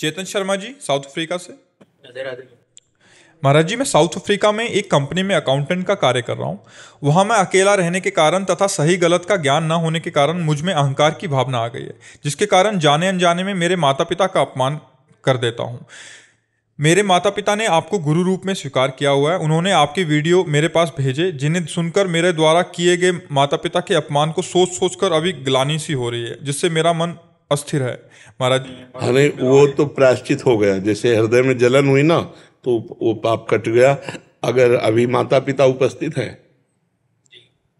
चेतन Sharma ji South Africa से महाराज जी मैं south Africa में एक कंपनी में अकाउंटेंट का कार्य कर रहा हूँ वहाँ मैं अकेला रहने के कारण तथा सही गलत का ज्ञान न होने के कारण मुझ में अहंकार की भावना आ गई है जिसके कारण जाने अनजाने में मेरे माता पिता का अपमान कर देता हूँ मेरे माता पिता ने आपको गुरु रूप में स्वीकार किया हुआ है उन्होंने आपके वीडियो मेरे पास भेजे जिन्हें सुनकर मेरे द्वारा किए गए माता पिता के अपमान को सोच सोच कर अभी ग्लानी सी हो रही है जिससे मेरा मन अस्थिर है महाराज अरे वो तो प्रायश्चित हो गया जैसे हृदय में जलन हुई ना तो वो पाप कट गया अगर अभी माता पिता उपस्थित हैं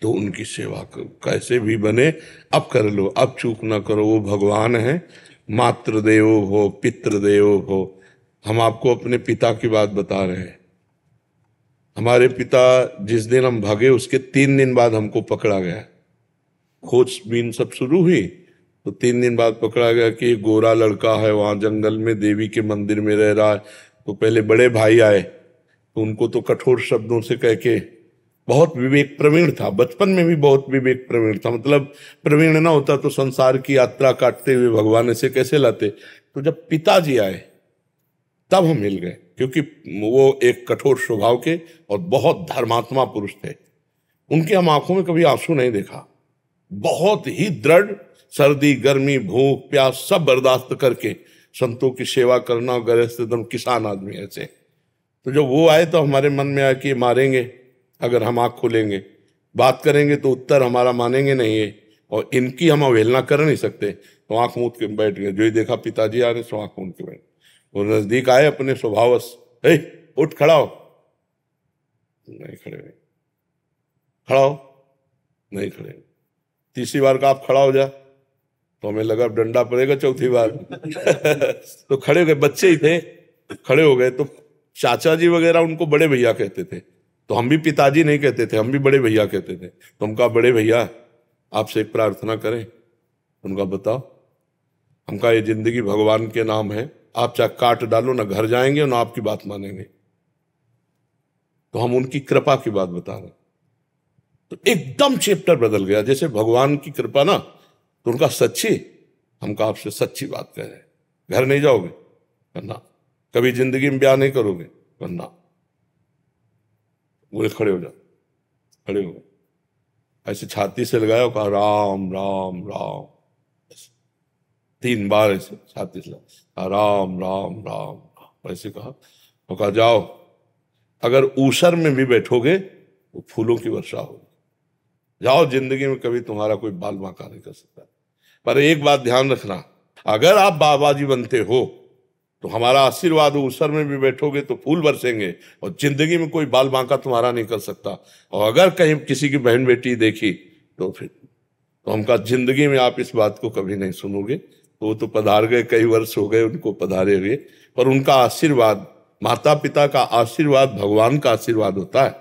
तो उनकी सेवा कैसे भी बने अब कर लो अब चूक ना करो वो भगवान है मातृदेव हो पितृदेव हो हम आपको अपने पिता की बात बता रहे हैं हमारे पिता जिस दिन हम भागे उसके तीन दिन बाद हमको पकड़ा गया खोज बीन सब शुरू हुई तो तीन दिन बाद पकड़ा गया कि गोरा लड़का है वहां जंगल में देवी के मंदिर में रह रहा है तो पहले बड़े भाई आए तो उनको तो कठोर शब्दों से कह के बहुत विवेक प्रवीण था बचपन में भी बहुत विवेक प्रवीण था मतलब प्रवीण ना होता तो संसार की यात्रा काटते हुए भगवान से कैसे लाते तो जब पिताजी आए तब हम मिल गए क्योंकि वो एक कठोर स्वभाव के और बहुत धर्मात्मा पुरुष थे उनके हम आंखों में कभी आंसू नहीं देखा बहुत ही दृढ़ सर्दी गर्मी भूख प्यास सब बर्दाश्त करके संतों की सेवा करना गृहस्थ एकदम किसान आदमी ऐसे तो जब वो आए तो हमारे मन में आया कि मारेंगे अगर हम आँख खोलेंगे बात करेंगे तो उत्तर हमारा मानेंगे नहीं है और इनकी हम अवहेलना कर नहीं सकते तो आँख मूंद के बैठ गए जो ही देखा पिताजी आ रहे सो आँख मूंद के बैठ वो नज़दीक आए अपने स्वभावस हे उठ खड़ा हो नहीं खड़े नहीं खड़ा हो नहीं खड़े तीसरी बार का आप खड़ा हो जा तो हमें लगा डंडा पड़ेगा चौथी बार तो खड़े हो गए बच्चे ही थे खड़े हो गए तो चाचा जी वगैरह उनको बड़े भैया कहते थे तो हम भी पिताजी नहीं कहते थे हम भी बड़े भैया कहते थे तो हमका बड़े भैया आपसे एक प्रार्थना करें उनका बताओ हमका ये जिंदगी भगवान के नाम है आप चाहे काट डालो ना घर जाएंगे ना आपकी बात मानेंगे तो हम उनकी कृपा की बात बता रहे तो एकदम चैप्टर बदल गया जैसे भगवान की कृपा ना तो उनका सच्ची हम कहा आपसे सच्ची बात कह रहे हैं घर नहीं जाओगे ना कभी जिंदगी में ब्याह नहीं करोगे ना बोले खड़े हो जाओ खड़े हो ऐसे छाती से लगाया कहा राम राम राम तीन बार ऐसे छाती से लगा राम राम राम ऐसे कहा और कहा जाओ अगर ऊसर में भी बैठोगे तो फूलों की वर्षा होगी जाओ जिंदगी में कभी तुम्हारा कोई बाल बांका नहीं कर सकता पर एक बात ध्यान रखना अगर आप बाबा जी बनते हो तो हमारा आशीर्वाद उसर में भी बैठोगे तो फूल बरसेंगे और जिंदगी में कोई बाल बांका तुम्हारा नहीं कर सकता और अगर कहीं किसी की बहन बेटी देखी तो फिर तो हम कहा जिंदगी में आप इस बात को कभी नहीं सुनोगे तो वो तो पधार गए कई वर्ष हो गए उनको पधारे हुए पर उनका आशीर्वाद माता पिता का आशीर्वाद भगवान का आशीर्वाद होता है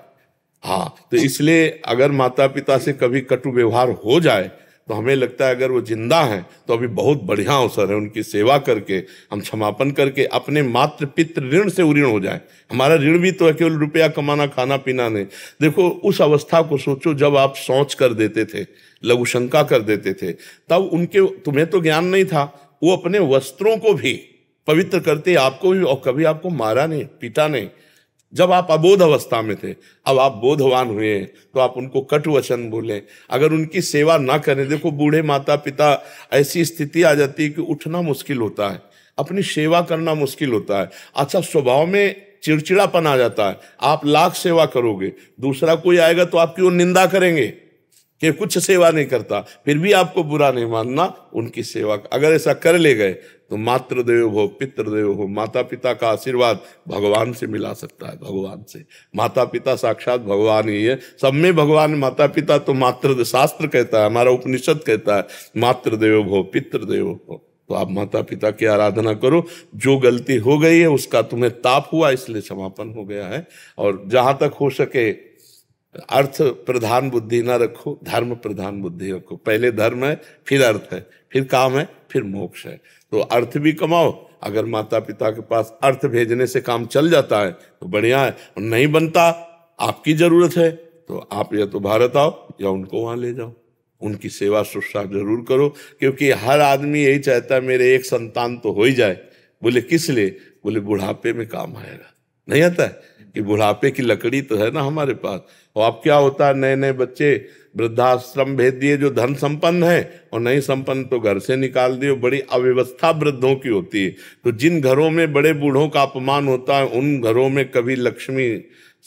हाँ तो इसलिए अगर माता पिता से कभी कटु व्यवहार हो जाए तो हमें लगता है अगर वो जिंदा हैं तो अभी बहुत बढ़िया अवसर है उनकी सेवा करके हम क्षमापन करके अपने मात्र पितृ ऋण से उऋण हो जाए हमारा ऋण भी तो है केवल रुपया कमाना खाना पीना नहीं देखो उस अवस्था को सोचो जब आप सोच कर देते थे लघुशंका कर देते थे तब उनके तुम्हें तो ज्ञान नहीं था वो अपने वस्त्रों को भी पवित्र करते आपको भी और कभी आपको मारा नहीं पीटा नहीं जब आप अबोध अवस्था में थे अब आप बोधवान हुए हैं तो आप उनको कट वचन बोलें अगर उनकी सेवा ना करें देखो बूढ़े माता पिता ऐसी स्थिति आ जाती है कि उठना मुश्किल होता है अपनी सेवा करना मुश्किल होता है अच्छा स्वभाव में चिड़चिड़ापन आ जाता है आप लाख सेवा करोगे दूसरा कोई आएगा तो आपकी वो निंदा करेंगे कि कुछ सेवा नहीं करता फिर भी आपको बुरा नहीं मानना उनकी सेवा अगर ऐसा कर ले गए तो मातृदेव हो पितृदेव हो माता पिता का आशीर्वाद भगवान से मिला सकता है भगवान से माता पिता साक्षात भगवान ही है सब में भगवान माता पिता तो मातृ शास्त्र कहता है हमारा उपनिषद कहता है मातृदेव हो पितृदेव हो तो आप माता पिता की आराधना करो जो गलती हो गई है उसका तुम्हें ताप हुआ इसलिए समापन हो गया है और जहां तक हो सके अर्थ प्रधान बुद्धि ना रखो धर्म प्रधान बुद्धि रखो पहले धर्म है फिर अर्थ है फिर काम है फिर मोक्ष है तो अर्थ भी कमाओ अगर माता पिता के पास अर्थ भेजने से काम चल जाता है तो बढ़िया है नहीं बनता आपकी जरूरत है तो आप या तो भारत आओ या उनको वहां ले जाओ उनकी सेवा शुश्रूषा जरूर करो क्योंकि हर आदमी यही चाहता है मेरे एक संतान तो हो ही जाए बोले किस लिए बोले बुढ़ापे में काम आएगा नहीं आता है कि बुढ़ापे की लकड़ी तो है ना हमारे पास और अब क्या होता है नए नए बच्चे वृद्धाश्रम भेज दिए जो धन संपन्न है और नहीं संपन्न तो घर से निकाल दिए बड़ी अव्यवस्था वृद्धों की होती है तो जिन घरों में बड़े बूढ़ों का अपमान होता है उन घरों में कभी लक्ष्मी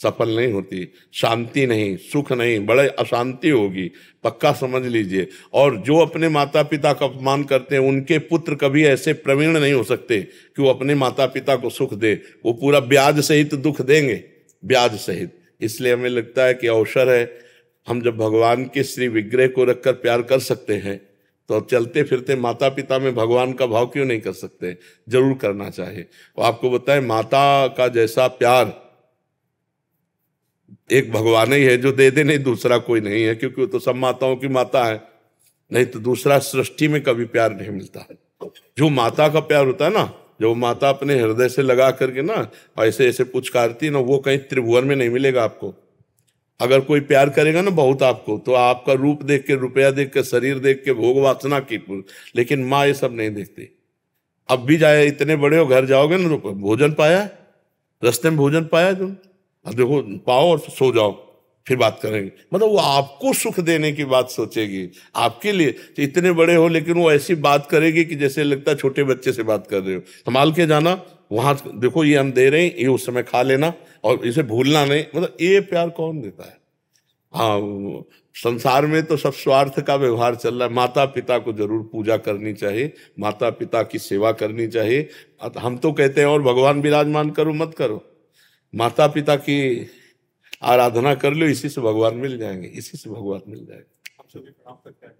सफल नहीं होती शांति नहीं सुख नहीं बड़े अशांति होगी पक्का समझ लीजिए और जो अपने माता पिता का अपमान करते हैं उनके पुत्र कभी ऐसे प्रवीण नहीं हो सकते कि वो अपने माता पिता को सुख दे वो पूरा ब्याज सहित दुख देंगे ब्याज सहित इसलिए हमें लगता है कि अवसर है हम जब भगवान के श्री विग्रह को रखकर प्यार कर सकते हैं तो अब चलते फिरते माता पिता में भगवान का भाव क्यों नहीं कर सकते जरूर करना चाहिए और आपको बताएं माता का जैसा प्यार एक भगवान ही है जो दे दे नहीं दूसरा कोई नहीं है क्योंकि वो तो सब माताओं की माता है नहीं तो दूसरा सृष्टि में कभी प्यार नहीं मिलता है जो माता का प्यार होता है ना जो माता अपने हृदय से लगा करके ना ऐसे ऐसे पुचकारती ना वो कहीं त्रिभुवन में नहीं मिलेगा आपको अगर कोई प्यार करेगा ना बहुत आपको तो आपका रूप देख के रुपया देख के शरीर देख के भोग वासना की लेकिन माँ ये सब नहीं देखती अब भी जाए इतने बड़े हो घर जाओगे ना तो भोजन पाया रस्ते में भोजन पाया तुम अब देखो पाओ और सो जाओ फिर बात करेंगे मतलब वो आपको सुख देने की बात सोचेगी आपके लिए तो इतने बड़े हो लेकिन वो ऐसी बात करेगी कि जैसे लगता है छोटे बच्चे से बात कर रहे हो संभाल के जाना वहाँ देखो ये हम दे रहे हैं ये उस समय खा लेना और इसे भूलना नहीं मतलब ये प्यार कौन देता है हाँ संसार में तो सब स्वार्थ का व्यवहार चल रहा है माता पिता को जरूर पूजा करनी चाहिए माता पिता की सेवा करनी चाहिए हम तो कहते हैं और भगवान विराजमान करो मत करो माता पिता की आराधना कर लो इसी से भगवान मिल जाएंगे इसी से भगवान मिल जाएंगे